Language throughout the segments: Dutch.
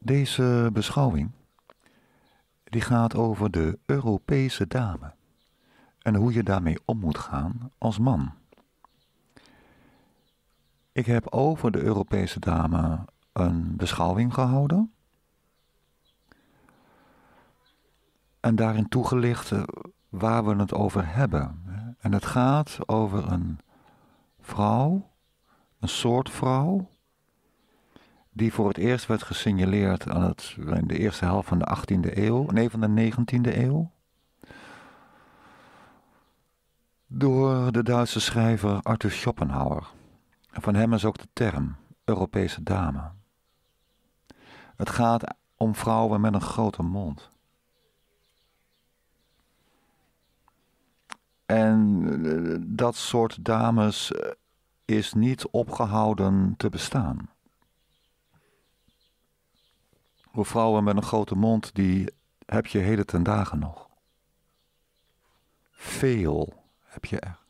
Deze beschouwing die gaat over de Europese dame en hoe je daarmee om moet gaan als man. Ik heb over de Europese dame een beschouwing gehouden. En daarin toegelicht eh, waar we het over hebben. En het gaat over een vrouw, een soort vrouw, die voor het eerst werd gesignaleerd aan het, in de eerste helft van de 18e eeuw, nee, van de 19e eeuw. Door de Duitse schrijver Arthur Schopenhauer. van hem is ook de term Europese dame. Het gaat om vrouwen met een grote mond. En eh, dat soort dames eh, is niet opgehouden te bestaan. Voor vrouwen met een grote mond, die heb je heden ten dagen nog. Veel heb je echt.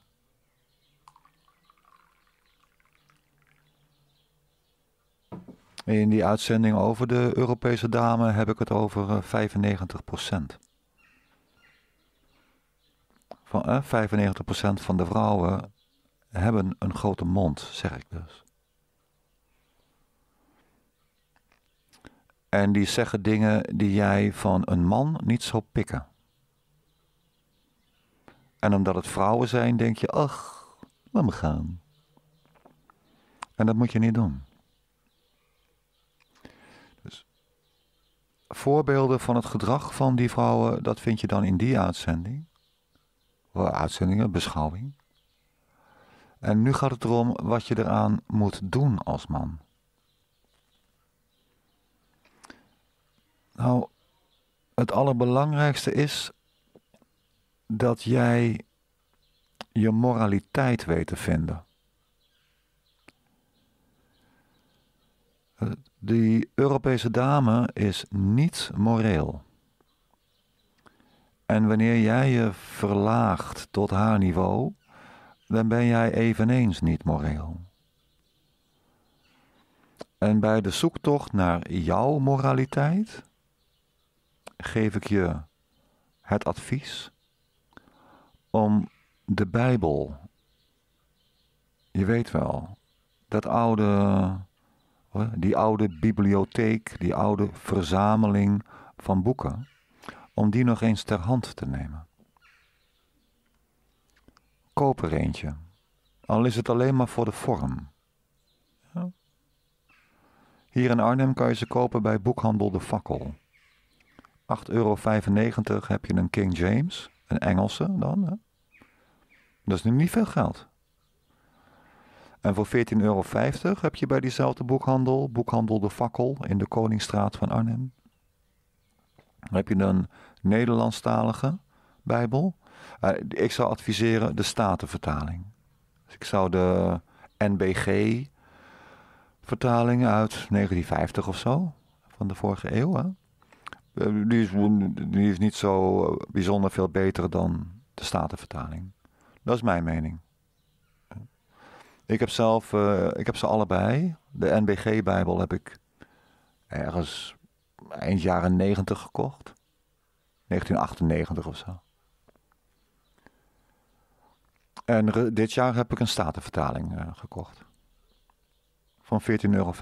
In die uitzending over de Europese dame heb ik het over 95%. Eh, van, 95% eh, van de vrouwen hebben een grote mond, zeg ik dus. En die zeggen dingen die jij van een man niet zou pikken. En omdat het vrouwen zijn, denk je, ach, laat me gaan. En dat moet je niet doen. Dus voorbeelden van het gedrag van die vrouwen, dat vind je dan in die uitzending. Uitzendingen, beschouwing. En nu gaat het erom wat je eraan moet doen als man. Nou, het allerbelangrijkste is dat jij je moraliteit weet te vinden. Eh, die Europese dame is niet moreel. En wanneer jij je verlaagt tot haar niveau, dan ben jij eveneens niet moreel. En bij de zoektocht naar jouw moraliteit geef ik je het advies om de Bijbel, je weet wel, dat oude, die oude bibliotheek, die oude verzameling van boeken, om die nog eens ter hand te nemen. Koop er eentje, al is het alleen maar voor de vorm. Hier in Arnhem kan je ze kopen bij boekhandel De Fakkel. 8,95 euro heb je een King James, een Engelse dan. Hè? Dat is nu niet veel geld. En voor 14,50 euro heb je bij diezelfde boekhandel, boekhandel De Fakkel in de Koningsstraat van Arnhem. Dan heb je een Nederlandstalige Bijbel. Eh, ik zou adviseren de Statenvertaling. Dus ik zou de NBG-vertaling uit 1950 of zo, van de vorige eeuw. Hè? die, eh, is, die niet zo eh, bijzonder veel beter dan de Statenvertaling. Dat is mijn mening. Ik heb zelf, eh, ik heb ze allebei. De NBG-bijbel heb ik ergens eind jaren 90 gekocht. 1998 of zo. En dit jaar heb ik een statenvertaling gekocht. Van 14,50 euro.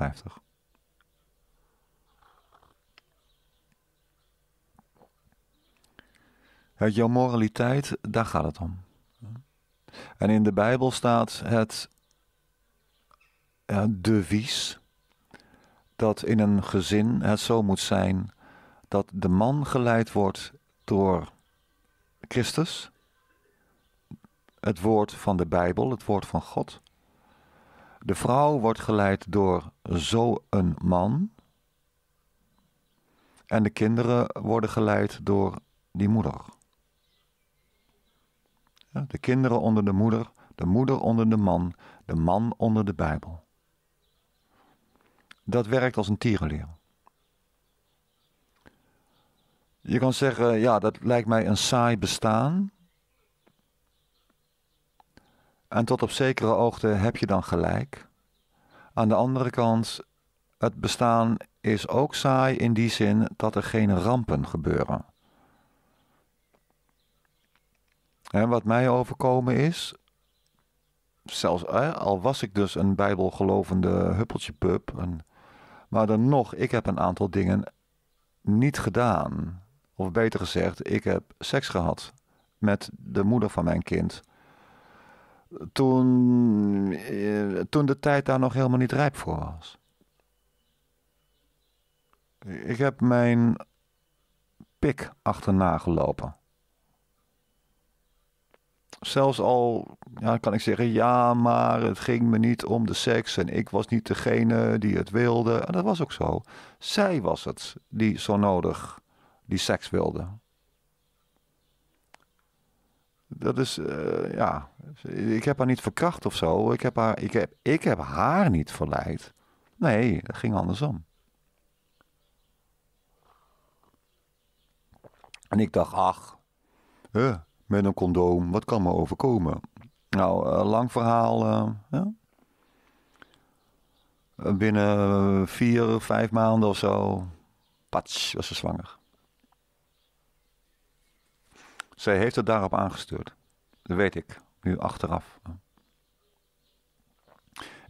Het jouw moraliteit, daar gaat het om. En in de Bijbel staat het ja, devies dat in een gezin het zo moet zijn dat de man geleid wordt door Christus, het woord van de Bijbel, het woord van God. De vrouw wordt geleid door zo'n man. En de kinderen worden geleid door die moeder. De kinderen onder de moeder, de moeder onder de man, de man onder de Bijbel. Dat werkt als een tierenleer. Je kan zeggen, ja, dat lijkt mij een saai bestaan. En tot op zekere hoogte heb je dan gelijk. Aan de andere kant, het bestaan is ook saai in die zin dat er geen rampen gebeuren. En wat mij overkomen is, zelfs al was ik dus een bijbelgelovende huppeltje pup, maar dan nog, ik heb een aantal dingen niet gedaan. Of beter gezegd, ik heb seks gehad met de moeder van mijn kind. Toen, eh, toen de tijd daar nog helemaal niet rijp voor was. Ik heb mijn pik achterna gelopen zelfs al ja, kan ik zeggen, ja, maar het ging me niet om de seks en ik was niet degene die het wilde. En dat was ook zo. Zij was het die zo nodig die seks wilde. Dat is, eh, ja, ik heb haar niet verkracht of zo. Ik heb, haar, ik, heb, ik heb haar niet verleid. Nee, dat ging andersom. En ik dacht, ach, met een condoom, wat kan me overkomen? Nou, eh, lang verhaal. Eh, eh, binnen vier, vijf maanden of zo, pats, was ze zwanger. Zij heeft het daarop aangestuurd. Dat weet ik, nu achteraf.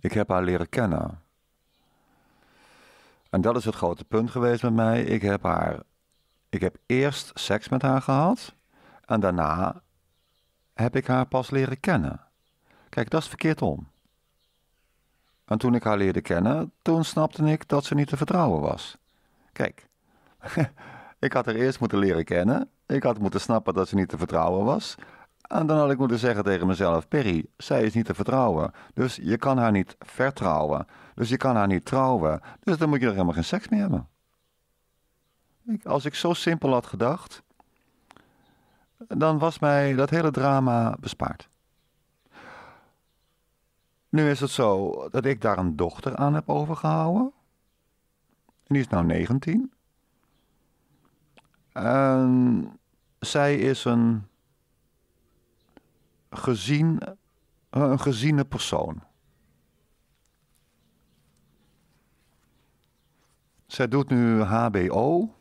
Ik heb haar leren kennen. En dat is het grote punt geweest met mij. Ik heb haar. Ik heb eerst seks met haar gehad. En daarna heb ik haar pas leren kennen. Kijk, dat is verkeerd om. En toen ik haar leerde kennen, toen snapte ik dat ze niet te vertrouwen was. Kijk, ik had haar eerst moeten leren kennen. Ik had moeten snappen dat ze niet te vertrouwen was. En dan had ik moeten zeggen tegen mezelf: Perry, zij is niet te vertrouwen. Dus je kan haar niet vertrouwen. Dus je kan haar niet trouwen. Dus dan moet je er helemaal geen seks meer hebben. Als ik zo simpel had gedacht, dan was mij dat hele drama bespaard. Nu is het zo dat ik daar een dochter aan heb overgehouden. die is nou 19. En zij is een gezien, eh, een geziene persoon. Zij doet nu HBO.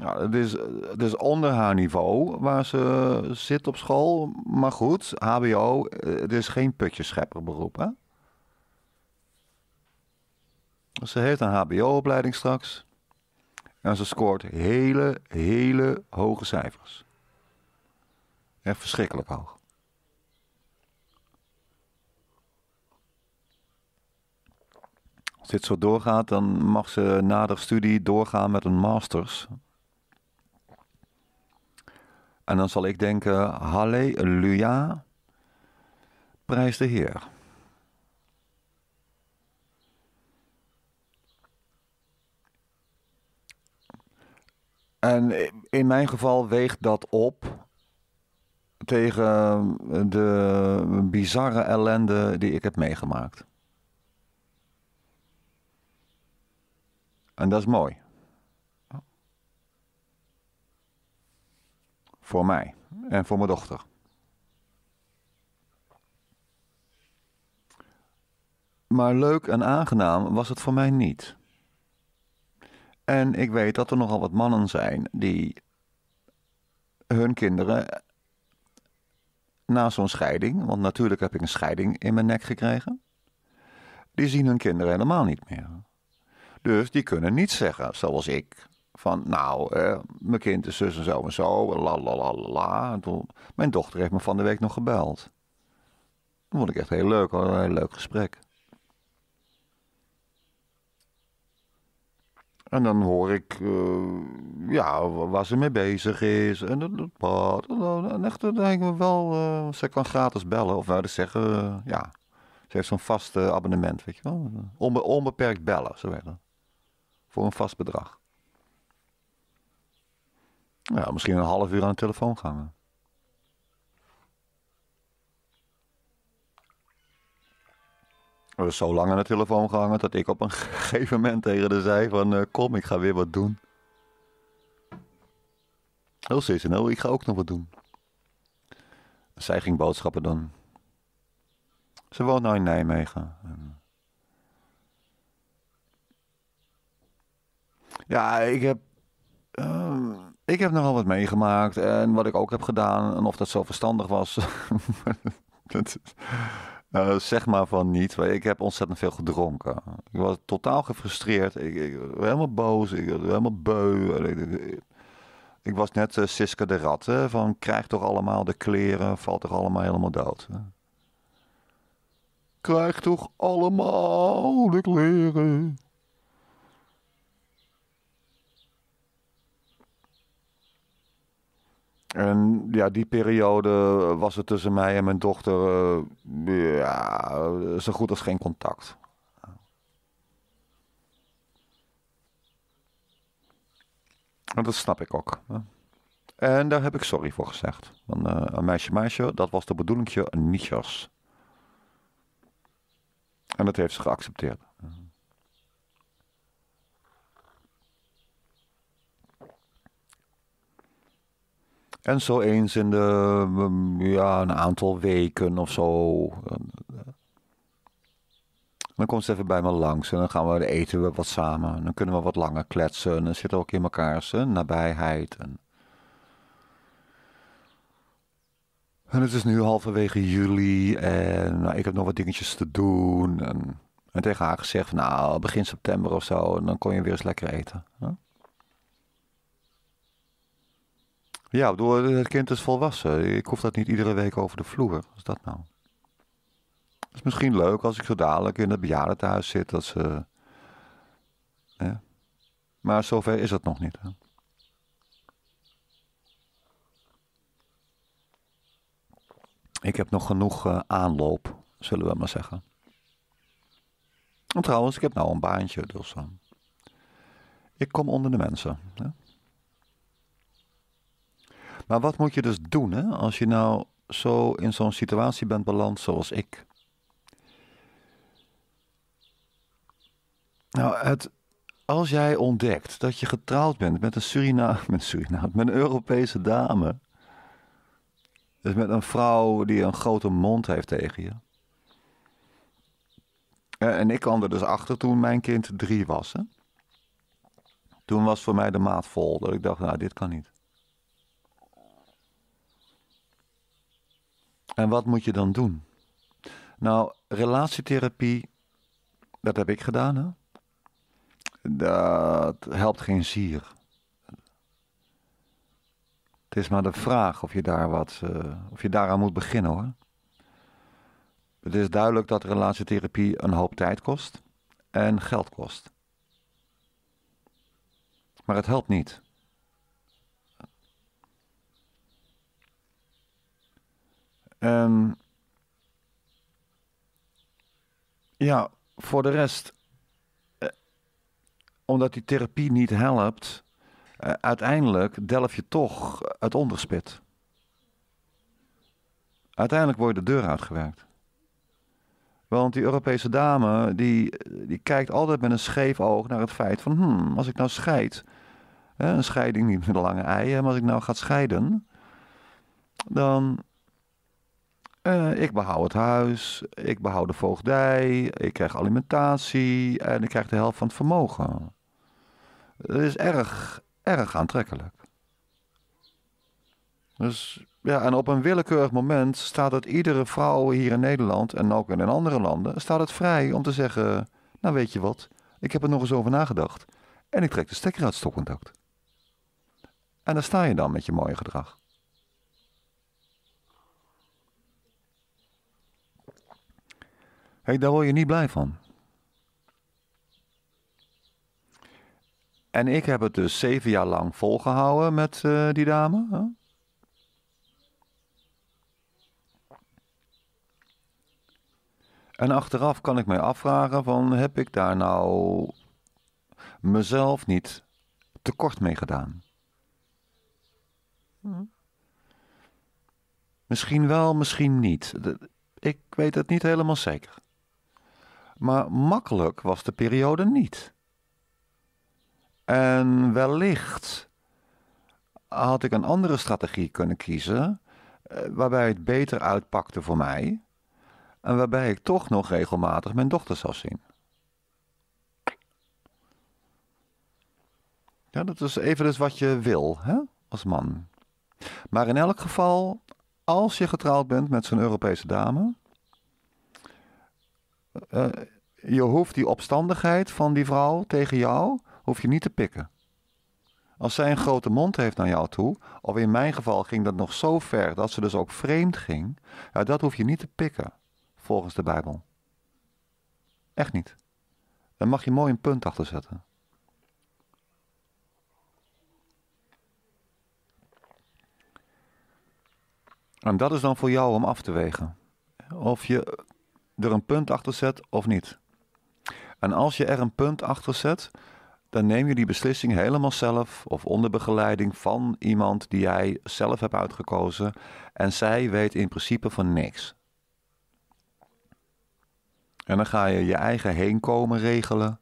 Ja, het, is, het is onder haar niveau waar ze zit op school. Maar goed, HBO, het is geen putjeschepperberoep, hè? Ze heeft een HBO-opleiding straks. En ze scoort hele, hele hoge cijfers. Echt verschrikkelijk hoog. Als dit zo doorgaat, dan mag ze na de studie doorgaan met een masters. En dan zal ik denken, halleluja, prijs de Heer. En in mijn geval weegt dat op tegen de bizarre ellende die ik heb meegemaakt. En dat is mooi. voor mij en voor mijn dochter. Maar leuk en aangenaam was het voor mij niet. En ik weet dat er nogal wat mannen zijn die hun kinderen na zo'n scheiding, want natuurlijk heb ik een scheiding in mijn nek gekregen, die zien hun kinderen helemaal niet meer. Dus die kunnen niet zeggen, zoals ik, van nou, eh, mijn kind is zus en zo en zo, la la la la. Mijn dochter heeft me van de week nog gebeld. Dat vond ik echt heel leuk, een heel leuk gesprek. En dan hoor ik uh, ja, waar ze mee bezig is. En, dat, en echt, dan denk ik wel, uh, ze kan gratis bellen. Of nou, dat zeggen, ja. Ze heeft zo'n vast abonnement, weet je wel. Onbe onbeperkt bellen, zo werd dat. Voor een vast bedrag. Ja, misschien een half uur aan de telefoon gaan. We zo lang aan de telefoon gehangen dat ik op een gegeven moment tegen de zei van eh, kom, ik ga weer wat doen. Heel seasonal, ik ga ook nog wat doen. Zij ging boodschappen doen. Ze woont nou in Nijmegen. Ja, ik heb... Ehm, ik heb nogal wat meegemaakt. En wat ik ook heb gedaan. En of dat zo verstandig was. dat, eh, zeg maar van niet. Ik heb ontzettend veel gedronken. Ik was totaal gefrustreerd. Ik, helemaal boos. Ik was helemaal beu. Ik, was net eh, Siska de Rat. Hè, van krijg toch allemaal de kleren. Valt toch allemaal helemaal dood. Hè? Krijg toch allemaal de kleren. En ja, die periode was er tussen mij en mijn dochter eh, ja, zo goed als geen contact. En dat snap ik ook. En daar heb ik sorry voor gezegd. Eh, een meisje, meisje, dat was de bedoelingje nietjes. En dat heeft ze geaccepteerd. En zo eens in de, mm, ja, een aantal weken of zo. Eh, dan komt ze even bij me langs en dan gaan we eten we wat samen. Dan kunnen we wat langer kletsen. En dan zitten we ook in mekaars nabijheid. En... het is nu halverwege juli en nou, ik heb nog wat dingetjes te doen. En, tegen haar gezegd, nou, begin september of zo, en dan kon je weer eens lekker eten. Hè? Ja, door het kind is volwassen. Ik hoef dat niet iedere week over de vloer. Wat is dat nou? Het is misschien leuk als ik zo dadelijk in het bejaardentehuis zit. Dat ze, hè? Maar zover is het nog niet. Ik heb nog genoeg eh, aanloop, zullen we maar zeggen. En trouwens, ik heb nou een baantje, dus eh, ik kom onder de mensen. Hè? Maar wat moet je dus doen hè, als je nou zo in zo'n situatie bent beland zoals ik? Nou, het, als jij ontdekt dat je getrouwd bent met een Suriname, met, Suriname, met een Europese dame, dus met een vrouw die een grote mond heeft tegen je. En ik kwam er dus achter toen mijn kind drie was. Hè? Toen was voor mij de maat vol. Dat ik dacht, nou, dit kan niet. En wat moet je dan doen? Nou, relatietherapie, dat heb ik gedaan. Hè? Dat helpt geen zier. Het is maar de vraag of je daar wat, eh, of je daaraan moet beginnen hoor. Het is duidelijk dat relatietherapie een hoop tijd kost en geld kost. Maar het helpt niet. Um, ja, voor de rest, eh, omdat die therapie niet helpt, eh, uiteindelijk delf je toch het onderspit. Uiteindelijk word je de deur uitgewerkt. Want die Europese dame, die, die kijkt altijd met een scheef oog naar het feit van, hmm, als ik nou scheid, een scheiding niet met lange eieren, maar als ik nou ga scheiden, dan eh, ik behoud het huis, ik behoud de voogdij, ik krijg alimentatie en ik krijg de helft van het vermogen. Dat is erg, erg aantrekkelijk. Dus ja, en op een willekeurig moment staat het iedere vrouw hier in Nederland en ook in andere landen, staat het vrij om te zeggen, nou weet je wat, ik heb er nog eens over nagedacht en ik trek de stekker uit stopcontact. En daar sta je dan met je mooie gedrag. daar word je niet blij van. En ik heb het dus zeven jaar lang volgehouden met eh, die dame. Hè? En achteraf kan ik mij afvragen van heb ik daar nou mezelf niet tekort mee gedaan? Hm. Misschien wel, misschien niet. Ik weet het niet helemaal zeker. Maar makkelijk was de periode niet. En wellicht had ik een andere strategie kunnen kiezen, eh, waarbij het beter uitpakte voor mij en waarbij ik toch nog regelmatig mijn dochter zou zien. Ja, dat is even dus wat je wil hè, als man. Maar in elk geval, als je getrouwd bent met zo'n Europese dame, eh, je hoeft die opstandigheid van die vrouw tegen jou, hoef je niet te pikken. Als zij een grote mond heeft naar jou toe, of in mijn geval ging dat nog zo ver dat ze dus ook vreemd ging, ja, dat hoef je niet te pikken, volgens de Bijbel. Echt niet. Dan mag je mooi een punt achter zetten. En dat is dan voor jou om af te wegen. Of je er een punt achter zet of niet. En als je er een punt achter zet, dan neem je die beslissing helemaal zelf of onder begeleiding van iemand die jij zelf hebt uitgekozen. En zij weet in principe van niks. En dan ga je je eigen heenkomen regelen.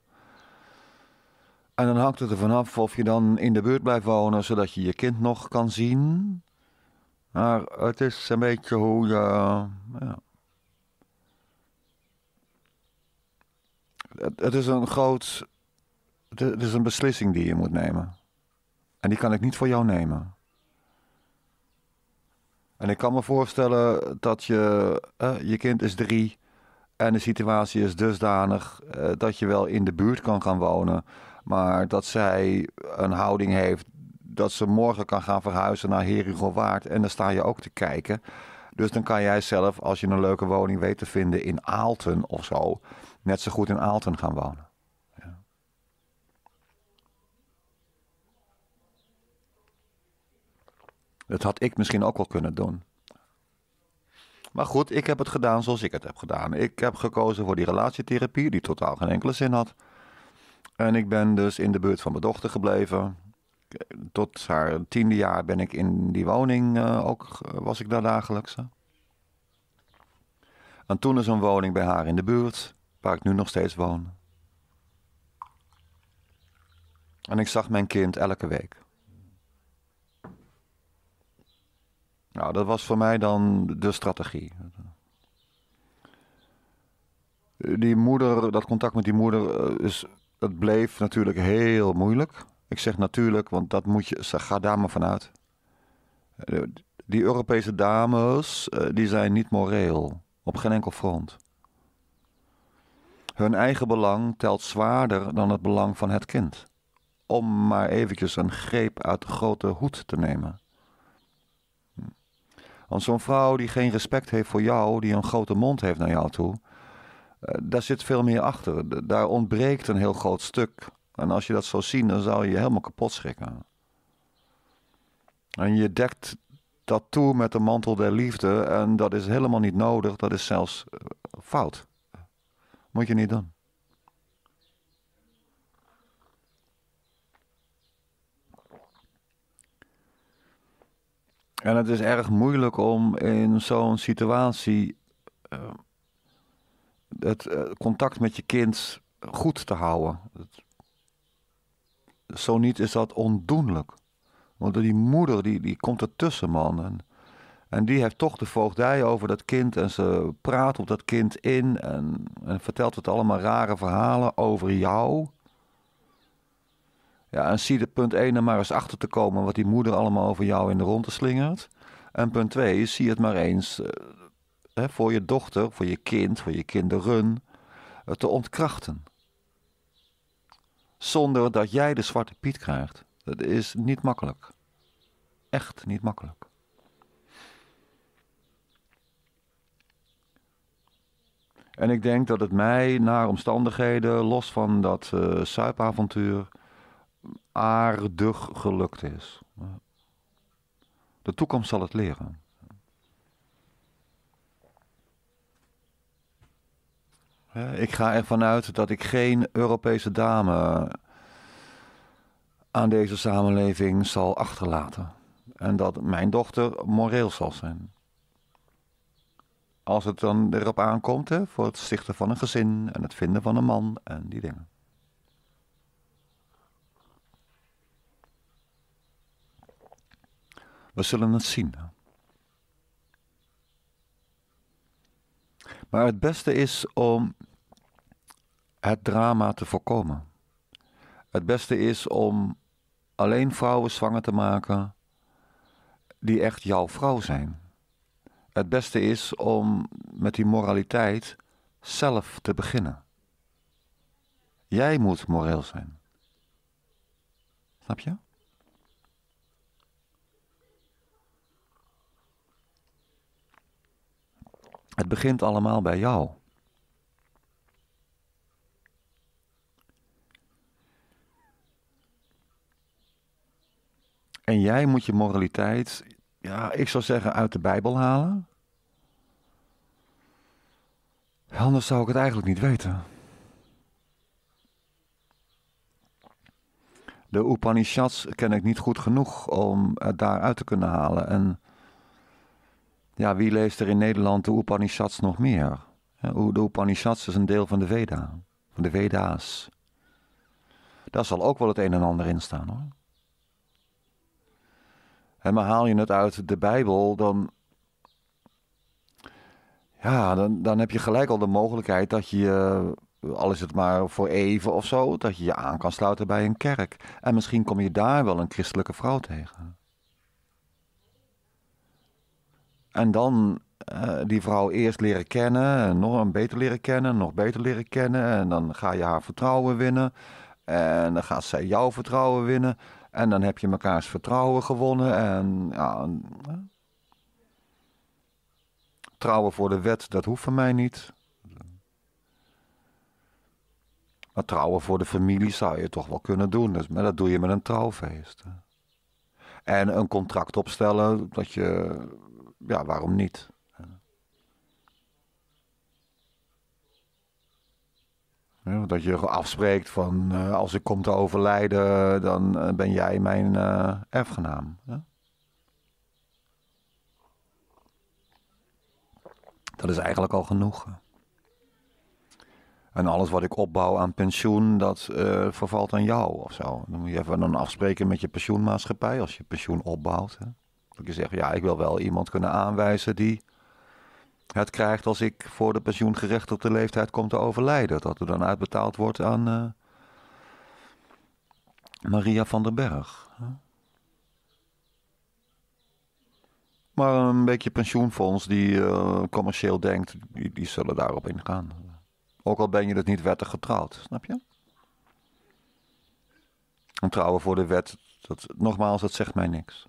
En dan hangt het er vanaf of je dan in de buurt blijft wonen, zodat je je kind nog kan zien. Maar het is een beetje hoe je. Ja. het, is een groot. Het is een beslissing die je moet nemen. En die kan ik niet voor jou nemen. En ik kan me voorstellen dat je, eh, je kind is drie en de situatie is dusdanig eh, dat je wel in de buurt kan gaan wonen, maar dat zij een houding heeft dat ze morgen kan gaan verhuizen naar Herigowaard en dan sta je ook te kijken. Dus dan kan jij zelf, als je een leuke woning weet te vinden in Aalten of zo, net zo goed in Aalten gaan wonen. Dat had ik misschien ook wel kunnen doen. Maar goed, ik heb het gedaan zoals ik het heb gedaan. Ik heb gekozen voor die relatietherapie, die totaal geen enkele zin had. En ik ben dus in de buurt van mijn dochter gebleven. Tot haar tiende jaar ben ik in die woning eh, ook, eh, was ik daar dagelijks. En toen is een woning bij haar in de buurt waar ik nu nog steeds woon. En ik zag mijn kind elke week. Nou, dat was voor mij dan de strategie. Die moeder, dat contact met die moeder, eh, is, het bleef natuurlijk heel moeilijk. Ik zeg natuurlijk, want dat moet je, ga daar maar vanuit. Eh, die Europese dames, eh, die zijn niet moreel. Op geen enkel front. Hun eigen belang telt zwaarder dan het belang van het kind. Om maar eventjes een greep uit de grote hoed te nemen. Want zo'n vrouw die geen respect heeft voor jou, die een grote mond heeft naar jou toe, eh, daar zit veel meer achter. Daar ontbreekt een heel groot stuk. En als je dat zou zien, dan zou je je helemaal kapot schrikken. En je dekt dat toe met de mantel der liefde en dat is helemaal niet nodig, dat is zelfs eh, fout. Moet je niet doen. En het is erg moeilijk om in zo'n situatie eh, het eh, contact met je kind goed te houden. zo niet is dat ondoenlijk. Want die moeder die, die komt ertussen, man. En en die heeft toch de voogdij over dat kind en ze praat op dat kind in en, en vertelt het allemaal rare verhalen over jou. Ja, en zie de punt 1 er maar eens achter te komen wat die moeder allemaal over jou in de ronde slingert. En punt 2, zie het maar eens eh, hè, voor je dochter, voor je kind, voor je kinderen eh, te ontkrachten. Zonder dat jij de zwarte piet krijgt. Dat is niet makkelijk. Echt niet makkelijk. En ik denk dat het mij naar omstandigheden, los van dat eh, suipavontuur, aardig gelukt is. De toekomst zal het leren. Ik ga ervan uit dat ik geen Europese dame aan deze samenleving zal achterlaten. En dat mijn dochter moreel zal zijn. Als het dan erop aankomt, hè, voor het stichten van een gezin en het vinden van een man en die dingen. We zullen het zien. Maar het beste is om het drama te voorkomen. Het beste is om alleen vrouwen zwanger te maken die echt jouw vrouw zijn het beste is om met die moraliteit zelf te beginnen. Jij moet moreel zijn. Snap je? Het begint allemaal bij jou. En jij moet je moraliteit, ja, ik zou zeggen, uit de Bijbel halen. Anders zou ik het eigenlijk niet weten. De Upanishads ken ik niet goed genoeg om het daaruit te kunnen halen. En ja, wie leest er in Nederland de Upanishads nog meer? De Upanishads is een deel van de Veda, van de Veda's. Daar zal ook wel het een en ander in staan hoor. En maar haal je het uit de Bijbel, dan ja, dan, dan heb je gelijk al de mogelijkheid dat je, eh, al is het maar voor even of zo, dat je je aan kan sluiten bij een kerk. En misschien kom je daar wel een christelijke vrouw tegen. En dan eh, die vrouw eerst leren kennen, nog een beter leren kennen, nog beter leren kennen. En dan ga je haar vertrouwen winnen. En dan gaat zij jouw vertrouwen winnen. En dan heb je mekaars vertrouwen gewonnen. En ja. Eh, Trouwen voor de wet, dat hoeft van mij niet. Maar trouwen voor de familie zou je toch wel kunnen doen. Dus, maar dat doe je met een trouwfeest. En een contract opstellen, dat je. Ja, waarom niet? dat je afspreekt van eh, als ik kom te overlijden, dan eh, ben jij mijn uh, erfgenaam. Ja? Dat is eigenlijk al genoeg. En alles wat ik opbouw aan pensioen, dat eh, vervalt aan jou of zo. Dan moet je even dan afspreken met je pensioenmaatschappij als je pensioen opbouwt. Hè. Dat je zegt, ja, ik wil wel iemand kunnen aanwijzen die het krijgt als ik voor de pensioengerechtigde leeftijd kom te overlijden. Dat er dan uitbetaald wordt aan eh, Maria van den Berg. Hè. Maar een beetje pensioenfonds die eh, commercieel denkt, die, die zullen daarop ingaan. Ook al ben je dat niet wettig getrouwd, snap je? En trouwen voor de wet, dat, nogmaals, dat zegt mij niks.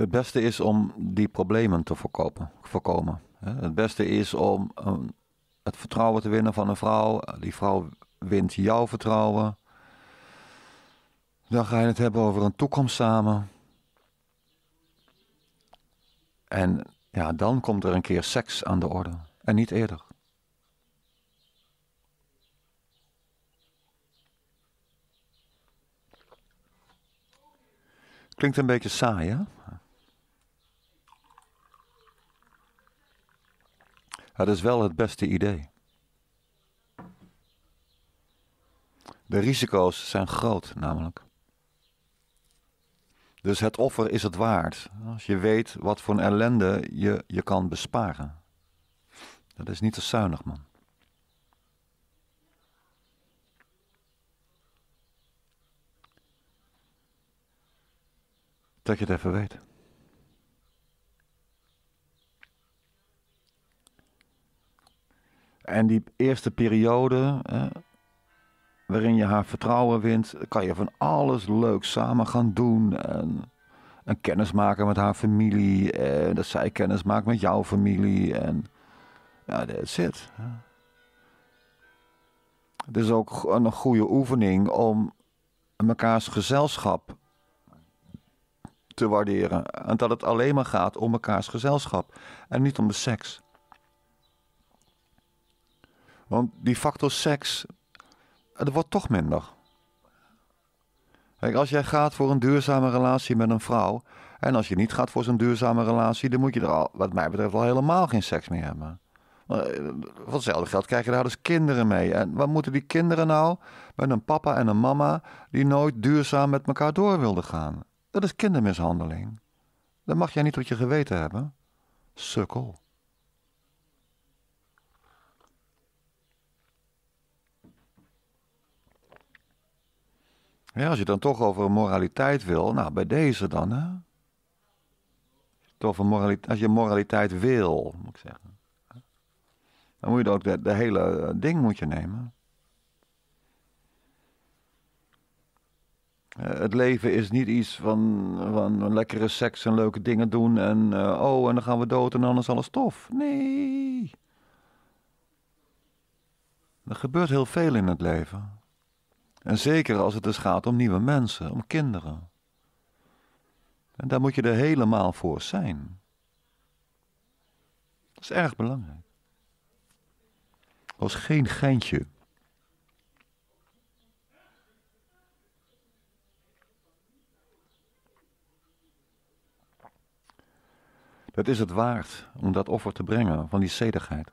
Het beste is om die problemen te voorkomen. voorkomen. Het beste is om ehm, het vertrouwen te winnen van een vrouw. Die vrouw wint jouw vertrouwen. Dan ga je het hebben over een toekomst samen. En ja, dan komt er een keer seks aan de orde. En niet eerder. Klinkt een beetje saai, hè? Het is wel het beste idee. De risico's zijn groot namelijk. Dus het offer is het waard. Als je weet wat voor een ellende je je kan besparen. Dat is niet te zuinig, man. Dat je het even weet. En die eerste periode waarin je haar vertrouwen wint, kan je van alles leuk samen gaan doen. En, en kennis maken met haar familie. En dat zij kennis maakt met jouw familie. En ja, dat zit. Het is ook een goede oefening om mekaars gezelschap te waarderen. En dat het alleen maar gaat om mekaars gezelschap en niet om de seks. Want die factor seks, eh, dat wordt toch minder. Kijk, als jij gaat voor een duurzame relatie met een vrouw. En als je niet gaat voor zo'n duurzame relatie, dan moet je er al, wat mij betreft al helemaal geen seks meer hebben. Eh, voor hetzelfde geld krijg je daar dus kinderen mee. En wat moeten die kinderen nou met een papa en een mama die nooit duurzaam met elkaar door wilden gaan? Dat is kindermishandeling. Dat mag jij niet tot je geweten hebben. Sukkel. Ja, als je dan toch over moraliteit wil, nou bij deze dan. Hè? Toch over moraliteit, als je moraliteit wil, moet ik zeggen. Dan moet je ook de, de hele eh, ding moet je nemen. Eh, het leven is niet iets van, van lekkere seks en leuke dingen doen en eh, oh, en dan gaan we dood en dan is alles tof. Nee. Er gebeurt heel veel in het leven. En zeker als het dus gaat om nieuwe mensen, om kinderen. En daar moet je er helemaal voor zijn. Dat is erg belangrijk. Als geen geintje. Dat is het waard om dat offer te brengen van die zedigheid.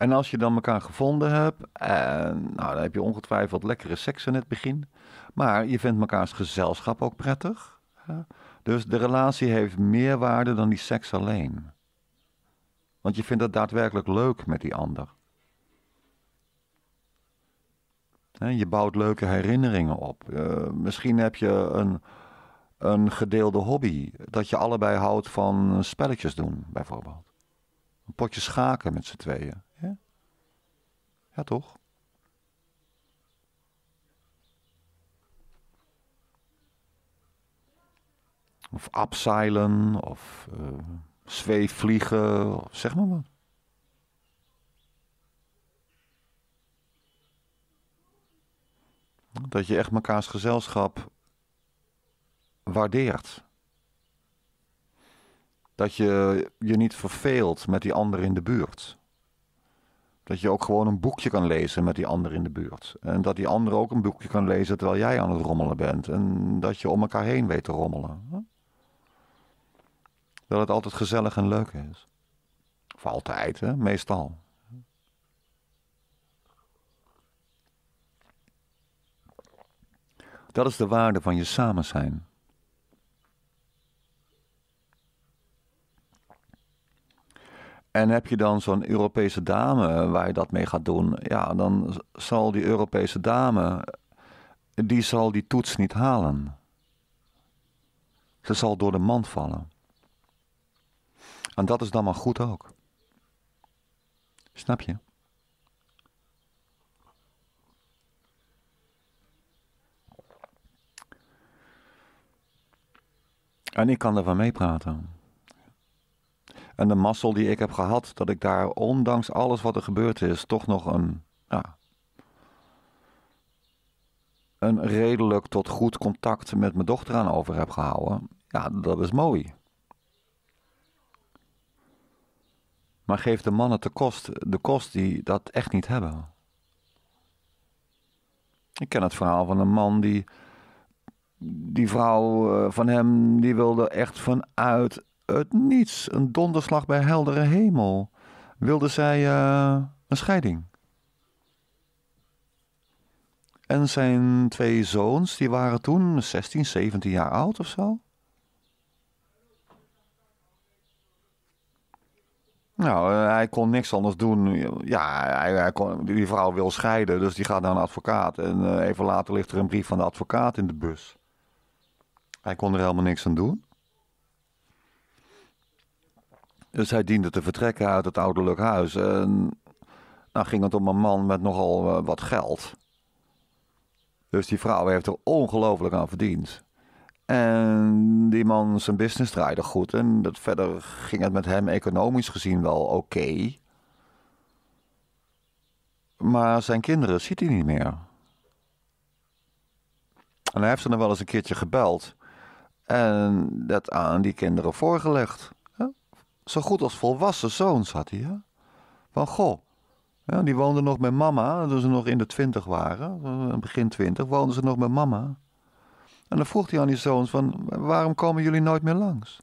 En als je dan elkaar gevonden hebt, en, nou, dan heb je ongetwijfeld lekkere seks in het begin. Maar je vindt mekaars gezelschap ook prettig. Hè? Dus de relatie heeft meer waarde dan die seks alleen. Want je vindt het daadwerkelijk leuk met die ander. Je bouwt leuke herinneringen op. Eh, misschien heb je een, een gedeelde hobby. Dat je allebei houdt van spelletjes doen, bijvoorbeeld. Een potje schaken met z'n tweeën. Ja, toch? Of abseilen, of uh, zweefvliegen, of zeg maar wat. Dat je echt mekaars gezelschap waardeert dat je je niet verveelt met die ander in de buurt. Dat je ook gewoon een boekje kan lezen met die ander in de buurt. En dat die ander ook een boekje kan lezen terwijl jij aan het rommelen bent. En dat je om elkaar heen weet te rommelen. Dat het altijd gezellig en leuk is. Of altijd, hè? meestal. Dat is de waarde van je samen zijn. En heb je dan zo'n Europese dame waar je dat mee gaat doen, ja, dan zal die Europese dame, die zal die toets niet halen. Ze zal door de mand vallen. En dat is dan maar goed ook. Snap je? En ik kan ervan meepraten. En de mazzel die ik heb gehad, dat ik daar ondanks alles wat er gebeurd is, toch nog een, ja, een redelijk tot goed contact met mijn dochter aan over heb gehouden. Ja, dat is mooi. Maar geef de mannen de kost, de kost die dat echt niet hebben. Ik ken het verhaal van een man die. Die vrouw eh, van hem, die wilde echt vanuit het niets, een donderslag bij heldere hemel, wilde zij eh, een scheiding. En zijn twee zoons, die waren toen 16, 17 jaar oud of zo. Nou, eh, hij kon niks anders doen. Ja, hij, hij kon, die vrouw wil scheiden, dus die gaat naar een advocaat. En eh, even later ligt er een brief van de advocaat in de bus. Hij kon er helemaal niks aan doen. Dus hij diende te vertrekken uit het ouderlijk huis. En dan ging het om een man met nogal eh, wat geld. Dus die vrouw heeft er ongelooflijk aan verdiend. En die man, zijn business draaide goed. En dat verder ging het met hem economisch gezien wel oké. Maar zijn kinderen ziet hij niet meer. En hij heeft ze dan wel eens een keertje gebeld. En dat aan die kinderen voorgelegd zo goed als volwassen zoons had hij. Hè? Van goh, ja, die woonden nog met mama, toen ze nog in de twintig waren, eh, begin twintig, woonden ze nog met mama. En dan vroeg hij aan die zoons van, waarom komen jullie nooit meer langs?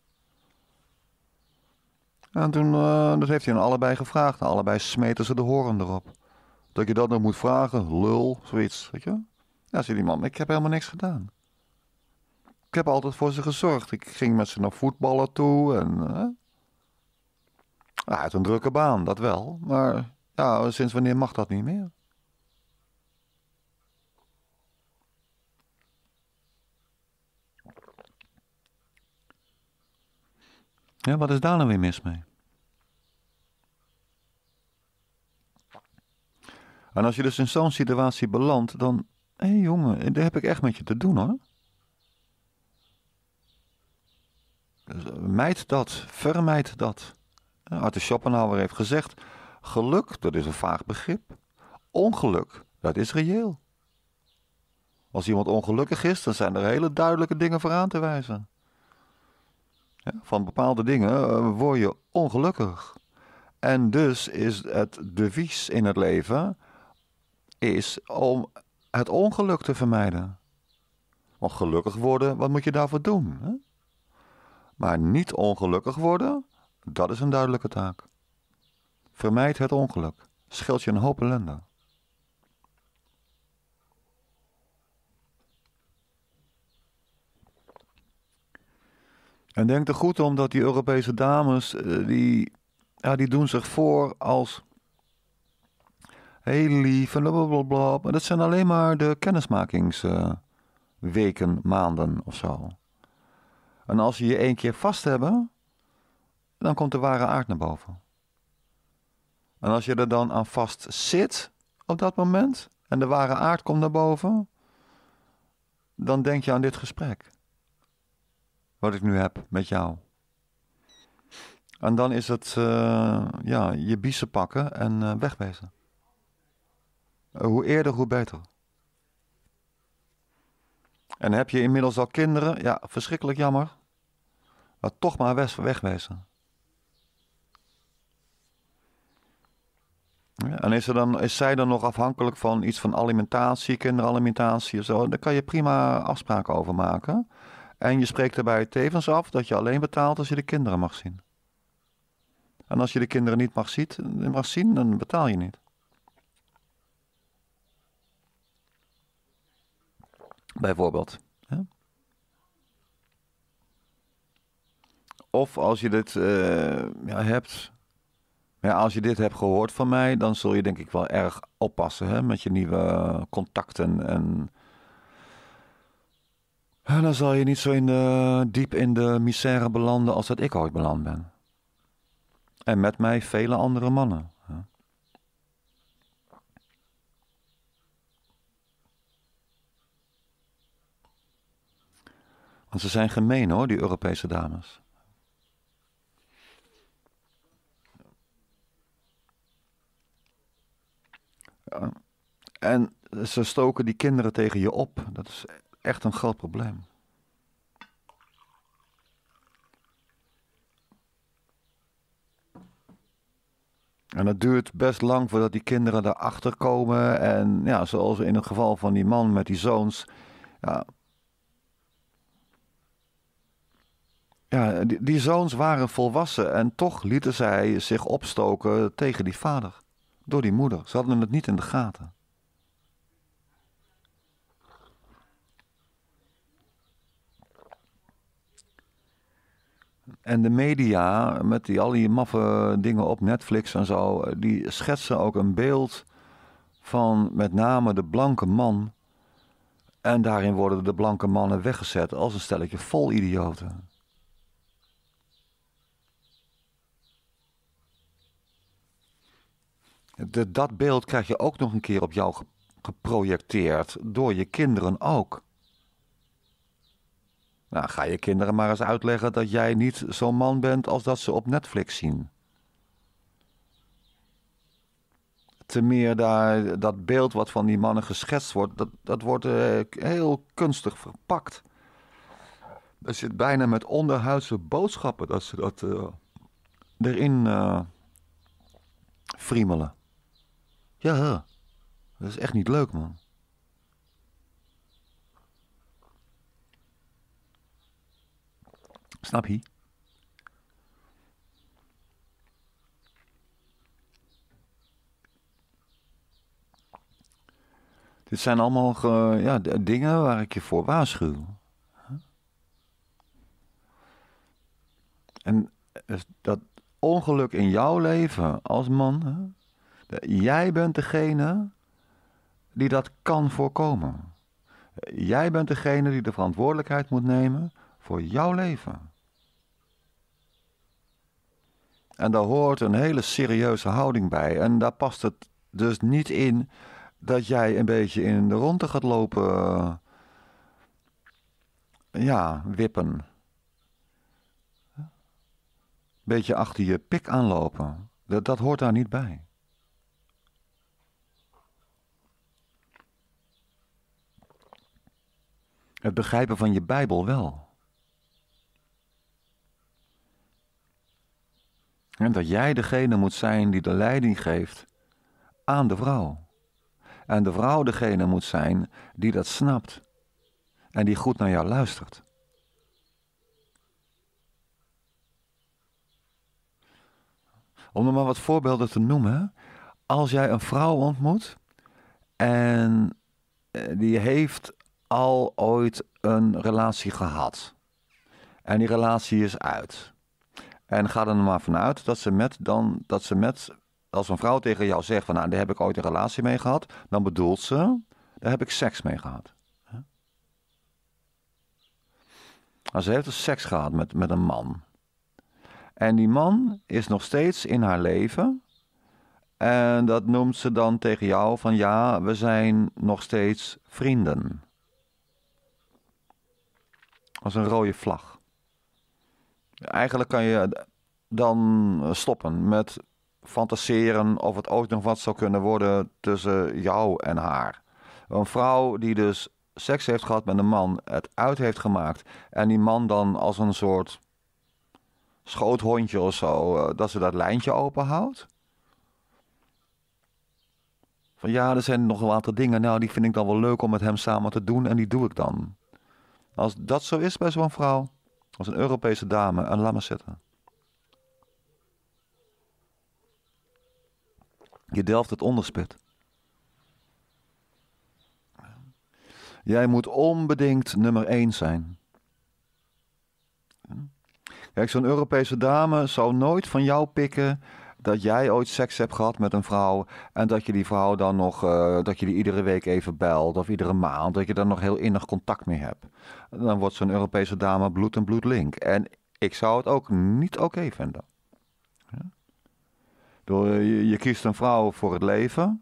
En toen, eh, dat heeft hij aan allebei gevraagd. En allebei smeten ze de horen erop. Dat je dat nog moet vragen, lul, zoiets, weet je. Ja, zei die man, ik heb helemaal niks gedaan. Ik heb altijd voor ze gezorgd. Ik ging met ze naar voetballen toe en... Eh, ja, nou, uit een drukke baan, dat wel. Maar ja, sinds wanneer mag dat niet meer? Ja, wat is daar nou weer mis mee? En als je dus in zo'n situatie belandt, dan. Hé hey jongen, daar heb ik echt met je te doen hoor. Dus, eh, dat, vermijd dat. Eh, Arthur Schopenhauer heeft gezegd: geluk, dat is een vaag begrip. Ongeluk, dat is reëel. Als iemand ongelukkig is, dan zijn er hele duidelijke dingen voor aan te wijzen. Van bepaalde dingen eh, word je ongelukkig. En dus is het devies in het leven is om het ongeluk te vermijden. Want gelukkig worden, wat moet je daarvoor doen? Hè? Maar niet ongelukkig worden, dat is een duidelijke taak. Vermijd het ongeluk. Scheelt je een hoop ellende. En denk er goed om dat die Europese dames, eh, die, ja, die doen zich voor als heel lief en blablabla. Maar dat zijn alleen maar de kennismakingsweken, maanden of zo. En als ze je één keer vast hebben, dan komt de ware aard naar boven. En als je er dan aan vast zit op dat moment en de ware aard komt naar boven, dan denk je aan dit gesprek. Wat ik nu heb met jou. En dan is het eh, ja, je biezen pakken en eh, wegwezen. Eh, hoe eerder, hoe beter. En heb je inmiddels al kinderen? Ja, verschrikkelijk jammer. Maar toch maar wegwezen. En is, er dan, is zij dan nog afhankelijk van iets van alimentatie, kinderalimentatie of zo? Daar kan je prima afspraken over maken. En je spreekt daarbij tevens af dat je alleen betaalt als je de kinderen mag zien. En als je de kinderen niet mag, ziet, mag zien, dan betaal je niet. Bijvoorbeeld. Hè? Of als je dit eh, ja, hebt, ja, als je dit hebt gehoord van mij, dan zul je denk ik wel erg oppassen hè, met je nieuwe eh, contacten. En... dan zal je niet zo in de, diep in de misère belanden als dat ik ooit beland ben. En met mij vele andere mannen. Hè. Want ze zijn gemeen hoor, die Europese dames. en ze stoken die kinderen tegen je op. Dat is echt een groot probleem. En het duurt best lang voordat die kinderen erachter komen. En ja, zoals in het geval van die man met die zoons. Ja, ja die, die zoons waren volwassen en toch lieten zij zich opstoken tegen die vader door die moeder. Ze hadden het niet in de gaten. En de media, met die, al die maffe dingen op Netflix en zo, eh, die schetsen ook een beeld van met name de blanke man. En daarin worden de blanke mannen weggezet als een stelletje vol idioten. dat beeld krijg je ook nog een keer op jou geprojecteerd. Door je kinderen ook. Nou, ga je kinderen maar eens uitleggen dat jij niet zo'n man bent als dat ze op Netflix zien. Te meer daar, dat beeld wat van die mannen geschetst wordt, dat, dat wordt eh, heel kunstig verpakt. Er zit bijna met onderhuidse boodschappen dat ze dat eh, erin uh, friemelen. Ja, dat is echt niet leuk, man. Snap je? Dit zijn allemaal eh, ja, dingen waar ik je voor waarschuw. En eh, dat ongeluk in jouw leven als man, hè? Jij bent degene die dat kan voorkomen. Jij bent degene die de verantwoordelijkheid moet nemen voor jouw leven. En daar hoort een hele serieuze houding bij. En daar past het dus niet in dat jij een beetje in de ronde gaat lopen. Eh, ja, wippen. Beetje achter je pik aanlopen. Dat, dat hoort daar niet bij. het begrijpen van je Bijbel wel. En dat jij degene moet zijn die de leiding geeft aan de vrouw. En de vrouw degene moet zijn die dat snapt en die goed naar jou luistert. Om er maar wat voorbeelden te noemen. Als jij een vrouw ontmoet en eh, die heeft al ooit een relatie gehad. En die relatie is uit. En ga er maar vanuit dat ze met dan dat ze met als een vrouw tegen jou zegt van nou daar heb ik ooit een relatie mee gehad, dan bedoelt ze daar heb ik seks mee gehad. als nou, ze heeft dus seks gehad met, met een man. En die man is nog steeds in haar leven. En dat noemt ze dan tegen jou van ja, we zijn nog steeds vrienden. Als een rode vlag. Eigenlijk kan je dan stoppen met fantaseren of het ook nog wat zou kunnen worden tussen jou en haar. Een vrouw die dus seks heeft gehad met een man, het uit heeft gemaakt en die man dan als een soort schoothondje of zo, eh, dat ze dat lijntje openhoudt. Van ja, er zijn nog een aantal dingen, nou die vind ik dan wel leuk om met hem samen te doen en die doe ik dan. Als dat zo is bij zo'n vrouw, als een Europese dame, een lama zetten. Je delft het onderspit. Jij moet onbedingt nummer één zijn. Kijk, zo'n Europese dame zou nooit van jou pikken dat jij ooit seks hebt gehad met een vrouw en dat je die vrouw dan nog, eh, dat je die iedere week even belt of iedere maand, dat je daar nog heel innig contact mee hebt. Dan wordt zo'n Europese dame bloed en bloedlink. En ik zou het ook niet oké vinden. Ja? Door, je, je kiest een vrouw voor het leven.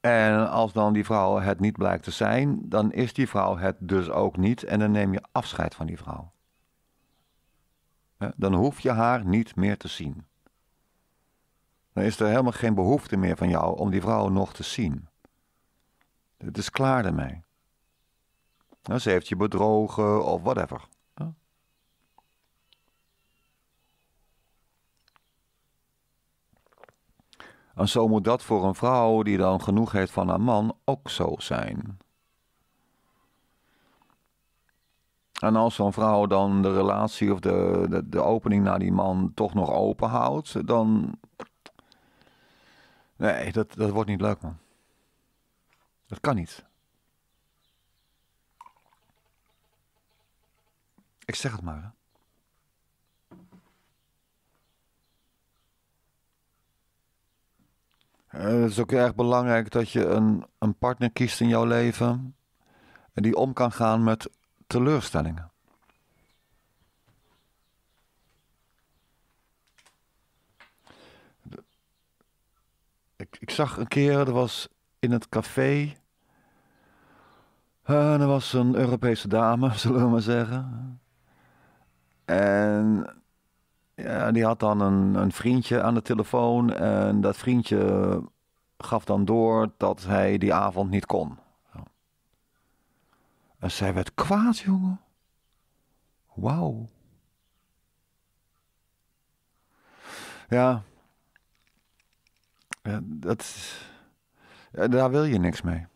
En als dan die vrouw het niet blijkt te zijn, dan is die vrouw het dus ook niet. En dan neem je afscheid van die vrouw dan hoef je haar niet meer te zien. Dan is er helemaal geen behoefte meer van jou om die vrouw nog te zien. Het is klaar ermee. Nou, ze heeft je bedrogen of whatever. En zo moet dat voor een vrouw die dan genoeg heeft van haar man ook zo zijn. En als zo'n vrouw dan de relatie of de, de, de, opening naar die man toch nog open houdt, dan. Nee, dat, dat wordt niet leuk, man. Dat kan niet. Ik zeg het maar. Hè. Eh, het is ook erg belangrijk dat je een, een partner kiest in jouw leven. Die om kan gaan met teleurstellingen. Ik, ik zag een keer, er was in het café. en eh, er was een Europese dame, zullen we maar zeggen. En ja, die had dan een, een, vriendje aan de telefoon. En dat vriendje gaf dan door dat hij die avond niet kon. En zij werd kwaad, jongen. Wauw. Ja. dat, daar wil je niks mee.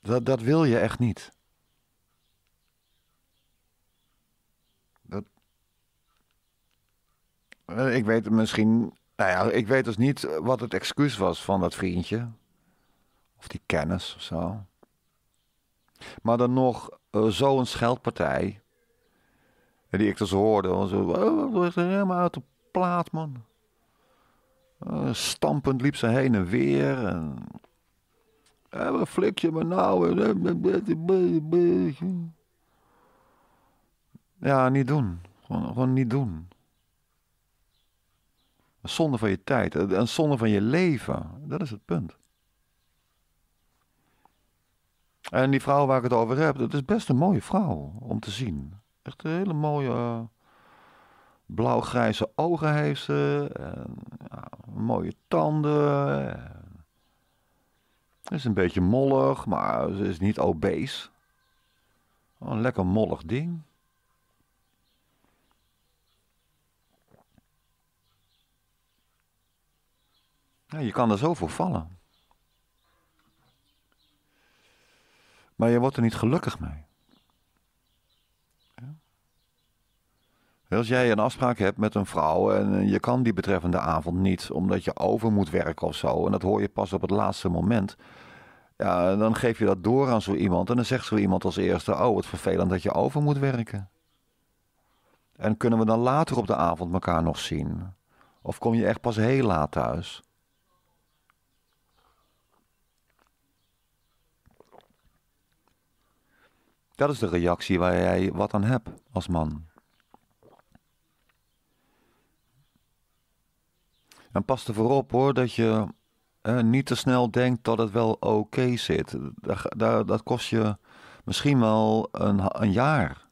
Dat, dat wil je echt niet. Dat, eh, ik weet misschien, nou ja, ik weet dus niet wat het excuus was van dat vriendje. Of die kennis of zo. Maar dan nog eh, zo'n scheldpartij. Eh, die ik dus hoorde. Was, oh, eh, dat er helemaal uit de plaat, man. Uh, stampend liep ze heen en weer. En, Eh, wat flik je me nou? Ja, niet doen. Gewoon, gewoon niet doen. zonde van je tijd. Een zonde van je leven. Dat is het punt. En die vrouw waar ik het over heb, dat is best een mooie vrouw om te zien. Echt een hele mooie eh, blauw-grijze ogen heeft ze. En, ja, mooie tanden. En... Is een beetje mollig, maar ze is niet obese. Oh, een lekker mollig ding. Ja, je kan er zo voor vallen. Maar je wordt er niet gelukkig mee. Als jij een afspraak hebt met een vrouw en eh, je kan die betreffende avond niet, omdat je over moet werken of zo, en dat hoor je pas op het laatste moment, ja, dan geef je dat door aan zo iemand en dan zegt zo iemand als eerste, oh wat vervelend dat je over moet werken. En kunnen we dan later op de avond elkaar nog zien? Of kom je echt pas heel laat thuis? Dat is de reactie waar jij wat aan hebt als man. En pas er voorop op hoor dat je eh, niet te snel denkt dat het wel oké zit. Daar, dat kost je misschien wel een, een jaar.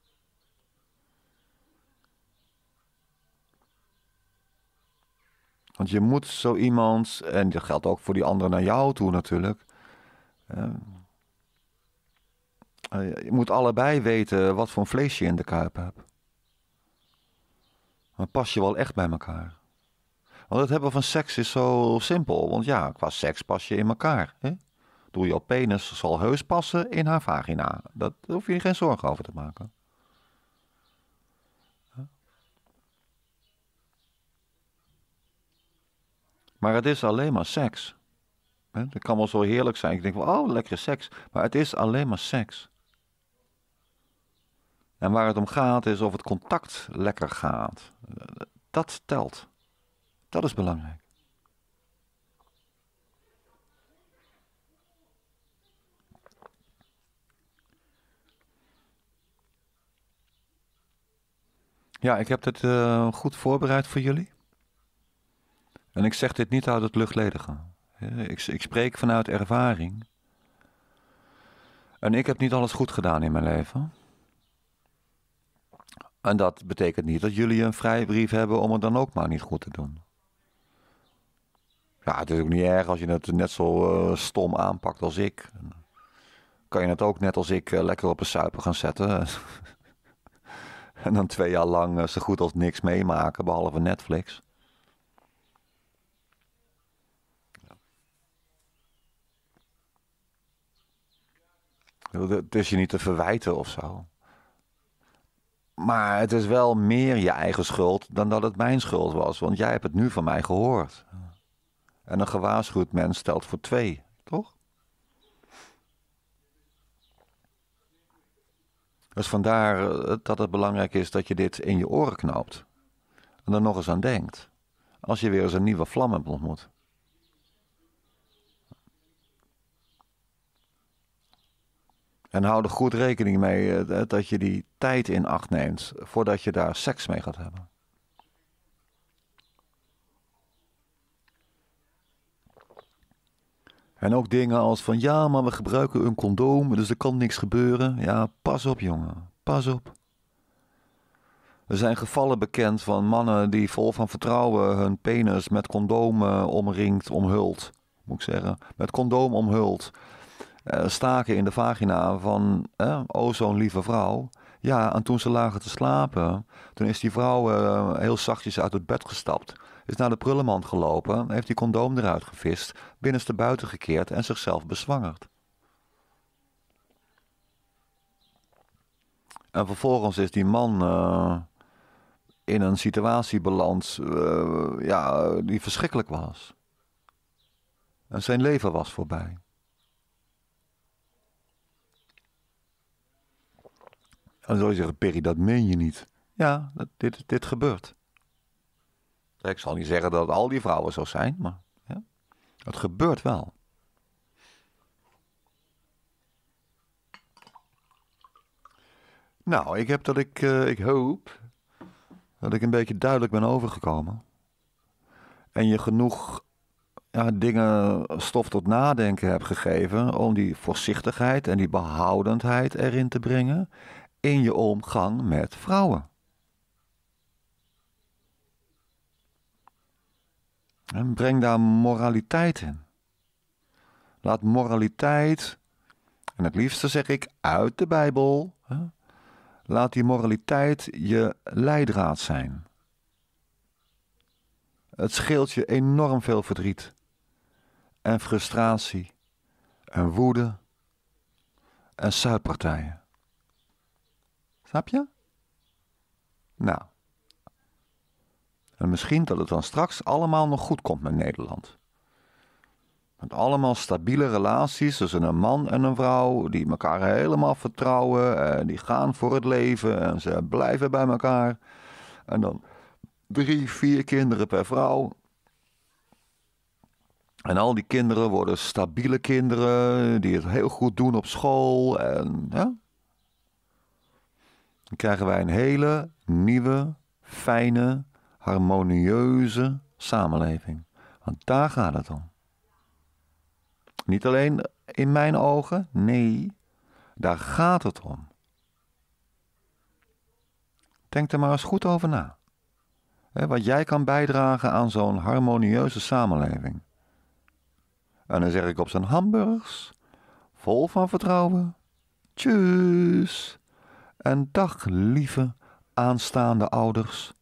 Want je moet zo iemand, en dat geldt ook voor die anderen naar jou toe natuurlijk. Eh, eh, je moet allebei weten wat voor vlees je in de kuip hebt. Dan pas je wel echt bij elkaar. Want het hebben van seks is zo simpel. Want ja, qua seks pas je in elkaar. Hè? Doe je op penis zal heus passen in haar vagina. Daar hoef je geen zorgen over te maken. Maar het is alleen maar seks. Het kan wel zo heerlijk zijn. Ik denk van, oh, lekkere seks. Maar het is alleen maar seks. En waar het om gaat is of het contact lekker gaat. Dat telt. Dat is belangrijk. Ja, ik heb dit eh, goed voorbereid voor jullie. En ik zeg dit niet uit het luchtledige. Ik, ik spreek vanuit ervaring. En ik heb niet alles goed gedaan in mijn leven. En dat betekent niet dat jullie een brief hebben om het dan ook maar niet goed te doen. Ja, het is ook niet erg als je het net zo eh, stom aanpakt als ik. Kan je het ook net als ik eh, lekker op een suiper gaan zetten. en dan twee jaar lang eh, zo goed als niks meemaken, behalve Netflix. Het is je niet te verwijten of zo. Maar het is wel meer je eigen schuld dan dat het mijn schuld was, want jij hebt het nu van mij gehoord. En een gewaarschuwd mens stelt voor twee, toch? Dus vandaar eh, dat het belangrijk is dat je dit in je oren knoopt. En er nog eens aan denkt. Als je weer eens een nieuwe vlam hebt ontmoet. En hou er goed rekening mee eh, dat je die tijd in acht neemt voordat je daar seks mee gaat hebben. En ook dingen als van ja, maar we gebruiken een condoom, dus er kan niks gebeuren. Ja, pas op jongen, pas op. Er zijn gevallen bekend van mannen die vol van vertrouwen hun penis met condoom omringt, omhult. Moet ik zeggen, met condoom omhult. Eh, staken in de vagina van, oh zo'n lieve vrouw. Ja, en toen ze lagen te slapen, toen is die vrouw eh, heel zachtjes uit het bed gestapt. Is naar de prullenmand gelopen, heeft die condoom eruit gevist, binnenste buiten gekeerd en zichzelf bezwangerd. En vervolgens is die man eh, in een situatie beland ja, die verschrikkelijk was. En zijn leven was voorbij. dan zou je zeggen, Perry, dat meen je niet. Ja, dat, dit, dit gebeurt. Ik zal niet zeggen dat al die vrouwen zo zijn, maar ja, het gebeurt wel. Nou, ik heb dat ik, eh, ik hoop dat ik een beetje duidelijk ben overgekomen. En je genoeg ja, dingen, stof tot nadenken hebt gegeven om die voorzichtigheid en die behoudendheid erin te brengen in je omgang met vrouwen. En breng daar moraliteit in. Laat moraliteit, en het liefste zeg ik uit de Bijbel, hè, laat die moraliteit je leidraad zijn. Het scheelt je enorm veel verdriet en frustratie en woede en zuidpartijen. Snap je? Nou. En misschien dat het dan straks allemaal nog goed komt met Nederland. Met allemaal stabiele relaties tussen een man en een vrouw, die elkaar helemaal vertrouwen, en die gaan voor het leven en ze blijven bij elkaar. En dan drie, vier kinderen per vrouw. En al die kinderen worden stabiele kinderen die het heel goed doen op school. En, ja? Dan krijgen wij een hele nieuwe, fijne, harmonieuze samenleving. Want daar gaat het om. Niet alleen in mijn ogen, nee, daar gaat het om. Denk er maar eens goed over na. wat jij kan bijdragen aan zo'n harmonieuze samenleving. En dan zeg ik op zijn hamburgers, vol van vertrouwen. tschüss. En dag, lieve aanstaande ouders.